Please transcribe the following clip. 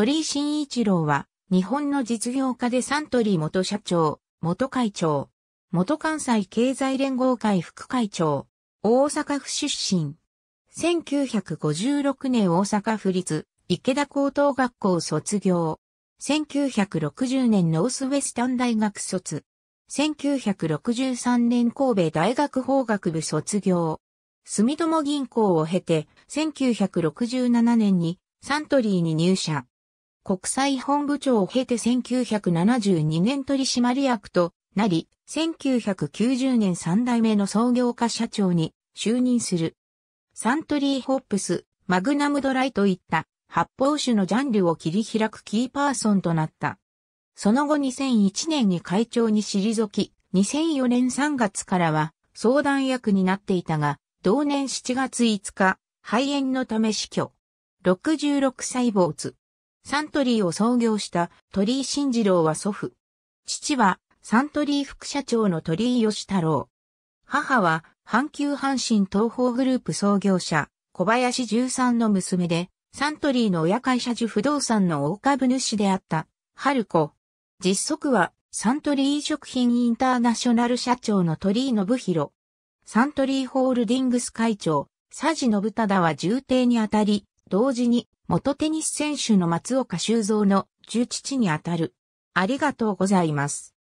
鳥井新一郎は、日本の実業家でサントリー元社長、元会長、元関西経済連合会副会長、大阪府出身。1956年大阪府立池田高等学校卒業。1960年ノースウェスタン大学卒。1963年神戸大学法学部卒業。住友銀行を経て、1967年にサントリーに入社。国際本部長を経て1972年取締役となり、1990年3代目の創業家社長に就任する。サントリーホップス、マグナムドライといった発泡酒のジャンルを切り開くキーパーソンとなった。その後2001年に会長に退き、2004年3月からは相談役になっていたが、同年7月5日、肺炎のため死去。66歳坊主。サントリーを創業した鳥居慎次郎は祖父。父はサントリー副社長の鳥居義太郎。母は阪急阪神東方グループ創業者小林十三の娘でサントリーの親会社樹不動産の大株主であった春子。実測はサントリー食品インターナショナル社長の鳥居信弘。サントリーホールディングス会長、佐治信忠は重帝にあたり、同時に元テニス選手の松岡修造の重父にあたる。ありがとうございます。